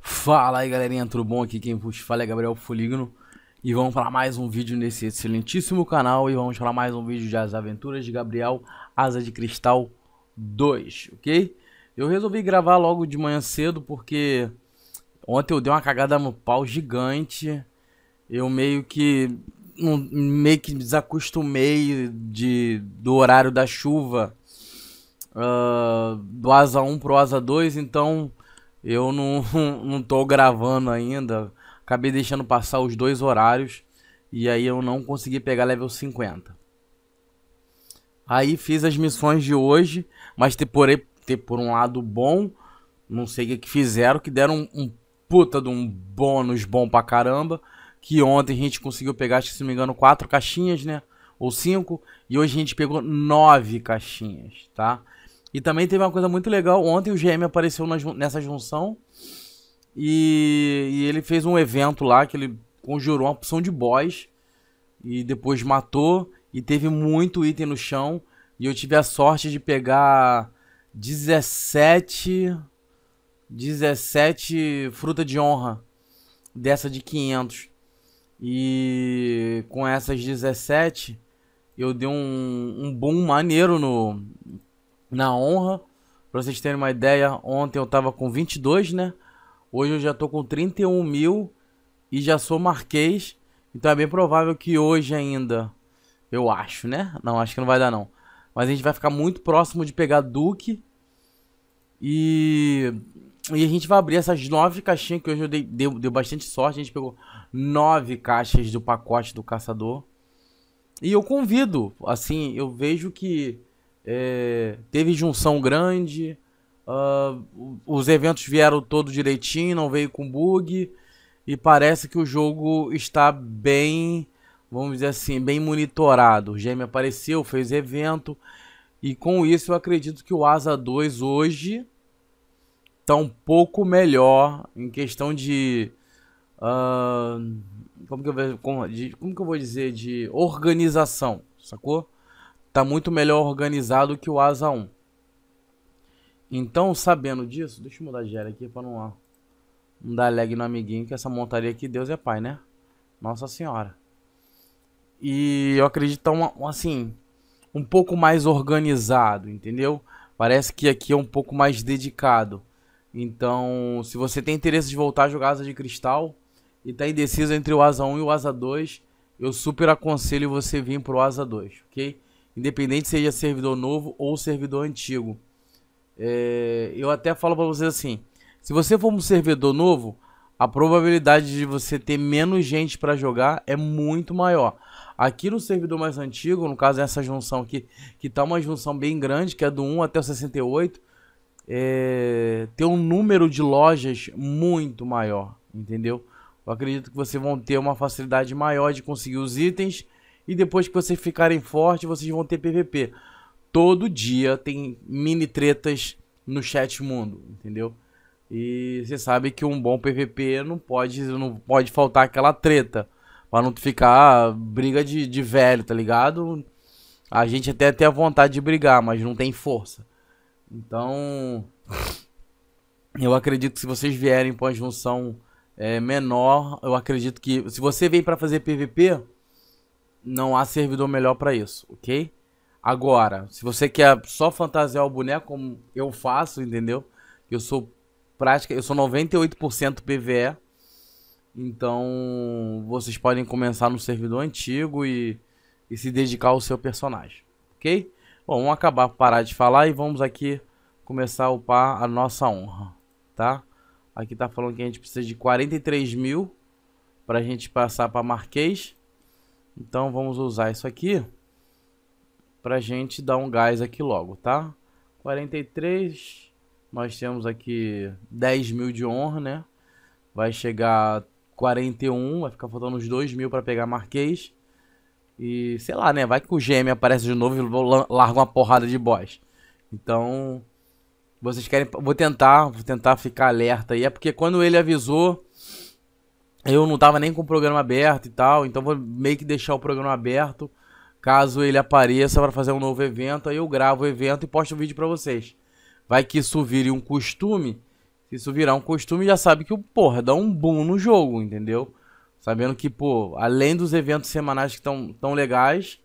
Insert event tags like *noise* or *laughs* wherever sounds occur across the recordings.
Fala aí galerinha, tudo bom? Aqui quem vos fala é Gabriel Folígono e vamos para mais um vídeo nesse excelentíssimo canal e vamos para mais um vídeo de As Aventuras de Gabriel Asa de Cristal 2, ok? Eu resolvi gravar logo de manhã cedo porque Ontem eu dei uma cagada no pau gigante. Eu meio que meio que desacostumei de, do horário da chuva uh, do asa 1 pro asa 2, então eu não, *laughs* não tô gravando ainda. Acabei deixando passar os dois horários e aí eu não consegui pegar level 50. Aí fiz as missões de hoje, mas ter por, ter por um lado bom, não sei o que, fizeram, que deram um, um puta de um bônus bom pra caramba. Que ontem a gente conseguiu pegar, se não me engano, quatro caixinhas, né? Ou cinco. E hoje a gente pegou nove caixinhas, tá? E também teve uma coisa muito legal. Ontem o GM apareceu na, nessa junção. E, e, ele fez um evento lá que ele conjurou uma opção de boss. E depois matou. E teve muito item no chão. E eu tive a sorte de pegar 17. 17 fruta de honra dessa de 500. E com essas 17, eu dei um, um boom maneiro no, na honra. Pra vocês terem uma ideia, ontem eu tava com 22, né? Hoje eu já tô com 31 mil e já sou marquês. Então é bem provável que hoje ainda, eu acho, né? Não, acho que não vai dar não. Mas a gente vai ficar muito próximo de pegar Duque. E e a gente vai abrir essas nove caixinhas que hoje eu dei, deu, deu bastante sorte. A gente pegou nove caixas do pacote do caçador. E eu convido, assim, eu vejo que é, teve junção grande, uh, os eventos vieram todo direitinho, não veio com bug, e parece que o jogo está bem, vamos dizer assim, bem monitorado. O Gêmeo apareceu, fez evento, e com isso eu acredito que o Asa 2 hoje tá um pouco melhor em questão de. Uh, como, que eu, como, de, como que eu vou dizer? De organização, sacou? Tá muito melhor organizado que o Asa 1. Então, sabendo disso, deixa eu mudar de gera aqui pra não, não dar lag no amiguinho, que essa montaria aqui, Deus é pai, né? Nossa Senhora. E eu acredito, tá um, assim, um pouco mais organizado, entendeu? Parece que aqui é um pouco mais dedicado. Então, se você tem interesse de voltar a jogar Asa de Cristal e tá indeciso entre o Asa 1 e o Asa 2, eu super aconselho você vir pro Asa 2, ok? Independente seja servidor novo ou servidor antigo. É, eu até falo para vocês assim, se você for um servidor novo, a probabilidade de você ter menos gente para jogar é muito maior. Aqui no servidor mais antigo, no caso essa junção aqui, que tá uma junção bem grande, que é do 1 até o 68, é, ter um número de lojas muito maior, entendeu? Eu acredito que vocês vão ter uma facilidade maior de conseguir os itens e depois que vocês ficarem fortes, vocês vão ter PVP. Todo dia tem mini tretas no chat mundo, entendeu? E você sabe que um bom PVP não pode, não pode faltar aquela treta. Pra não ficar ah, briga de, de velho, tá ligado? A gente até tem a vontade de brigar, mas não tem força. Então, eu acredito que se vocês vierem para uma junção é, menor, eu acredito que se você vem para fazer PVP, não há servidor melhor para isso, ok? Agora, se você quer só fantasiar o boneco como eu faço, entendeu? Eu sou prática, eu sou 98% PVE. Então, vocês podem começar no servidor antigo e, e se dedicar ao seu personagem, ok? Bom, vamos acabar, parar de falar e vamos aqui começar a upar a nossa honra, tá? Aqui tá falando que a gente precisa de 43 mil pra gente passar pra Marquês. Então vamos usar isso aqui pra gente dar um gás aqui logo, tá? 43, nós temos aqui 10 mil de honra, né? Vai chegar 41, vai ficar faltando uns 2 mil pra pegar Marquês. E sei lá, né? Vai que o GM aparece de novo e larga uma porrada de boss. Então, vocês querem. Vou tentar, vou tentar ficar alerta aí. É porque quando ele avisou, eu não tava nem com o programa aberto e tal. Então, vou meio que deixar o programa aberto. Caso ele apareça para fazer um novo evento, aí eu gravo o evento e posto o vídeo para vocês. Vai que isso vire um costume. Se isso virar um costume, já sabe que o porra dá um boom no jogo, entendeu? Sabendo que, pô, além dos eventos semanais que estão tão legais,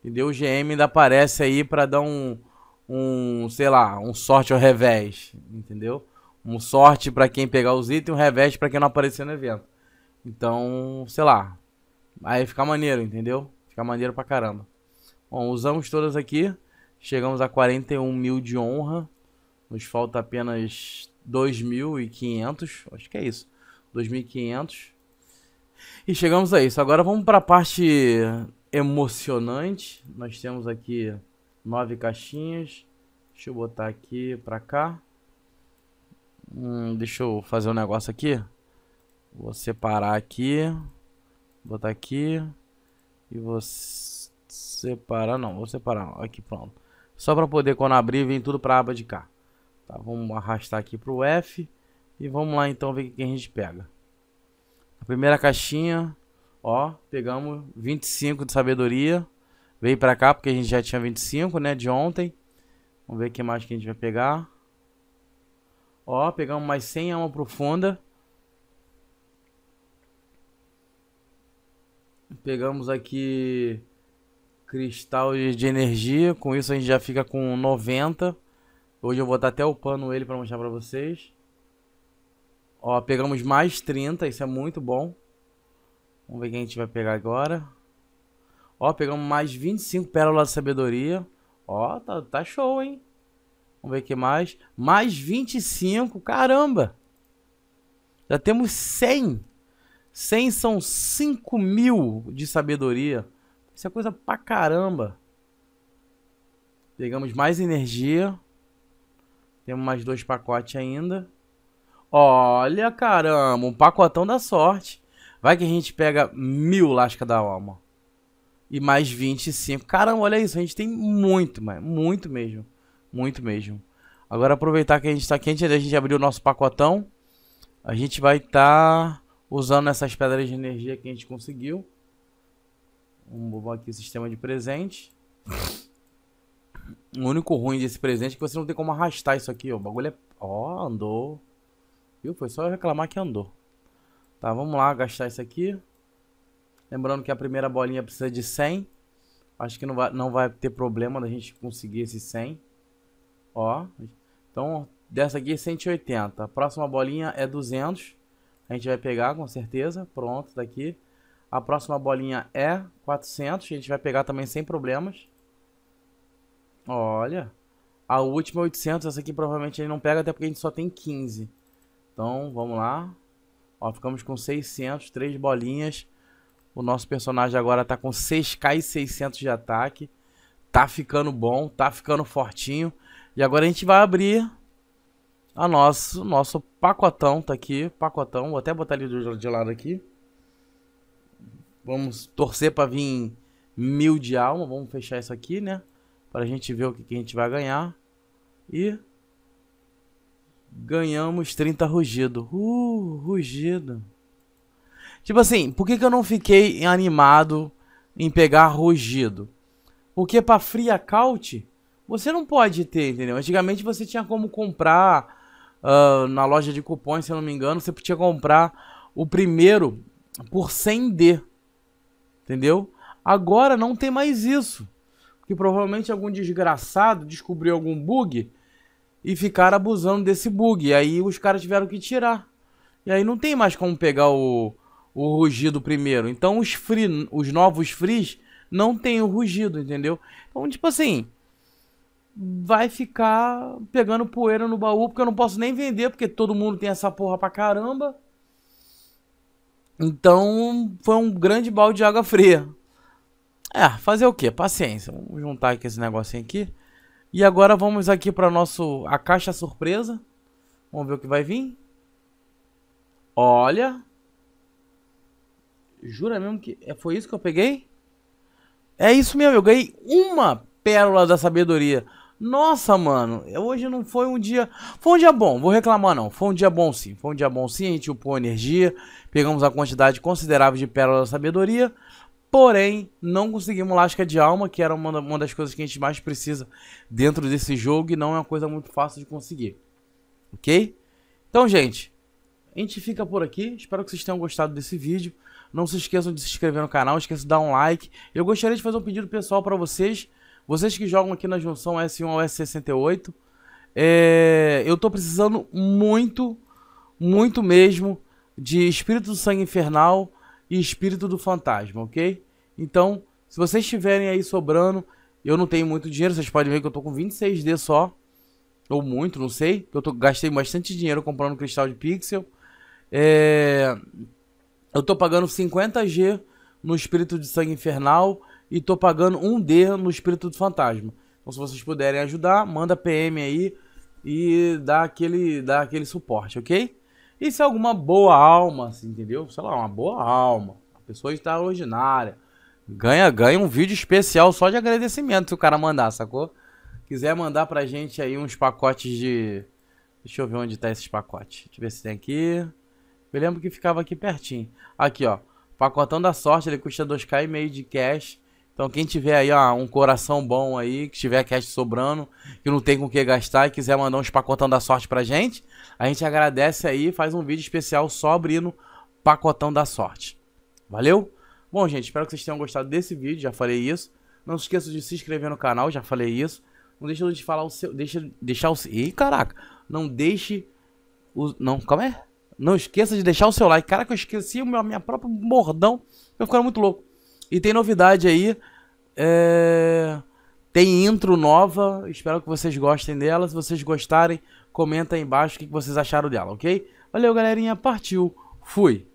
entendeu? O GM ainda aparece aí para dar um, um, sei lá, um sorte ao revés, entendeu? Um sorte para quem pegar os itens e um revés para quem não aparecer no evento. Então, sei lá. Aí fica maneiro, entendeu? Fica maneiro pra caramba. Bom, usamos todas aqui. Chegamos a 41 mil de honra. Nos falta apenas 2.500. Acho que é isso. 2.500. E chegamos a isso. Agora vamos para a parte emocionante. Nós temos aqui nove caixinhas. Deixa eu botar aqui para cá. Hum, deixa eu fazer um negócio aqui. Vou separar aqui. Botar aqui. E vou separar. Não, vou separar. Aqui, pronto. Só para poder, quando abrir, vir tudo para a aba de cá. Tá, vamos arrastar aqui para o F. E vamos lá, então, ver o que a gente pega. A primeira caixinha, ó, pegamos 25 de sabedoria. Veio pra cá porque a gente já tinha 25, né, de ontem. Vamos ver o que mais que a gente vai pegar. Ó, pegamos mais 100 alma profunda. Pegamos aqui cristal de energia. Com isso a gente já fica com 90. Hoje eu vou estar até upando ele para mostrar para vocês. Ó, pegamos mais 30, isso é muito bom. Vamos ver quem a gente vai pegar agora. Ó, pegamos mais 25 pérolas de sabedoria. Ó, tá, tá show, hein? Vamos ver o que mais. Mais 25, caramba! Já temos 100. 100 são 5 mil de sabedoria. Isso é coisa pra caramba. Pegamos mais energia. Temos mais dois pacotes ainda. Olha, caramba, um pacotão da sorte. Vai que a gente pega mil lascas da alma. E mais 25. Caramba, olha isso. A gente tem muito, mano. Muito mesmo. Muito mesmo. Agora aproveitar que a gente tá quente, a gente abriu o nosso pacotão. A gente vai estar tá usando essas pedras de energia que a gente conseguiu. Vamos botar aqui o sistema de presente. O único ruim desse presente é que você não tem como arrastar isso aqui, ó. O bagulho é... Ó, andou... Viu? Foi só reclamar que andou. Tá, vamos lá gastar isso aqui. Lembrando que a primeira bolinha precisa de 100. Acho que não vai, não vai ter problema da gente conseguir esse 100. Ó. Então, dessa aqui é 180. A próxima bolinha é 200. A gente vai pegar, com certeza. Pronto, daqui. Tá a próxima bolinha é 400. A gente vai pegar também sem problemas. Olha. A última é 800. Essa aqui provavelmente ele não pega, até porque a gente só tem 15. Então, vamos lá. Ó, ficamos com 600, 3 bolinhas. O nosso personagem agora tá com 6k e 600 de ataque. Tá ficando bom, tá ficando fortinho. E agora a gente vai abrir a nosso, nosso pacotão, tá aqui, pacotão. Vou até botar ele de lado aqui. Vamos torcer para vir mil de alma. Vamos fechar isso aqui, né? Pra gente ver o que, que a gente vai ganhar. E Ganhamos 30 rugido. Uh, rugido. Tipo assim, por que, que eu não fiquei animado em pegar rugido? Porque pra free account, você não pode ter, entendeu? Antigamente você tinha como comprar uh, na loja de cupons, se eu não me engano, você podia comprar o primeiro por 100D, entendeu? Agora não tem mais isso. Porque provavelmente algum desgraçado descobriu algum bug e ficaram abusando desse bug. E aí os caras tiveram que tirar. E aí não tem mais como pegar o, o rugido primeiro. Então os, free, os novos frees não tem o rugido, entendeu? Então, tipo assim, vai ficar pegando poeira no baú, porque eu não posso nem vender, porque todo mundo tem essa porra pra caramba. Então, foi um grande balde de água fria. É, fazer o quê? Paciência. Vamos juntar aqui esse negocinho aqui. E agora vamos aqui para nosso a caixa surpresa. Vamos ver o que vai vir. Olha. Jura mesmo que é, foi isso que eu peguei? É isso mesmo, eu ganhei uma pérola da sabedoria. Nossa, mano, hoje não foi um dia. Foi um dia bom, vou reclamar não. Foi um dia bom sim. Foi um dia bom sim, a gente upou energia, pegamos a quantidade considerável de pérola da sabedoria. Porém, não conseguimos lasca é de alma, que era uma, uma das coisas que a gente mais precisa dentro desse jogo e não é uma coisa muito fácil de conseguir. Ok? Então, gente, a gente fica por aqui. Espero que vocês tenham gostado desse vídeo. Não se esqueçam de se inscrever no canal, esqueça de dar um like. Eu gostaria de fazer um pedido pessoal para vocês, vocês que jogam aqui na junção S1 ao S68. É... eu estou precisando muito, muito mesmo de Espírito do Sangue Infernal e Espírito do Fantasma, ok? Então, se vocês tiverem aí sobrando, eu não tenho muito dinheiro, vocês podem ver que eu tô com 26D só, ou muito, não sei, eu tô, gastei bastante dinheiro comprando cristal de pixel. É... Eu tô pagando 50G no Espírito de Sangue Infernal e tô pagando 1D no Espírito do Fantasma. Então, se vocês puderem ajudar, manda PM aí e dá aquele, dá aquele suporte, ok? E se é alguma boa alma, assim, entendeu? Sei lá, uma boa alma, uma pessoa extraordinária, ganha, ganha um vídeo especial só de agradecimento se o cara mandar, sacou? Quiser mandar pra gente aí uns pacotes de. Deixa eu ver onde tá esses pacotes. Deixa eu ver se tem aqui. Eu lembro que ficava aqui pertinho. Aqui, ó. Pacotão da sorte, ele custa 2k e meio de cash. Então quem tiver aí ó, um coração bom aí, que tiver cash sobrando, que não tem com o que gastar e quiser mandar uns pacotão da sorte pra gente, a gente agradece aí, faz um vídeo especial só abrindo pacotão da sorte. Valeu? Bom, gente, espero que vocês tenham gostado desse vídeo, já falei isso. Não se esqueça de se inscrever no canal, já falei isso. Não deixa de falar o seu, deixa deixar o Ih, caraca. Não deixe o não, calma aí. É? Não esqueça de deixar o seu like. Caraca, eu esqueci o meu minha própria mordão. Eu ficando muito louco. E tem novidade aí. É... Tem intro nova. Espero que vocês gostem dela. Se vocês gostarem, comenta aí embaixo o que vocês acharam dela, ok? Valeu, galerinha. Partiu. Fui.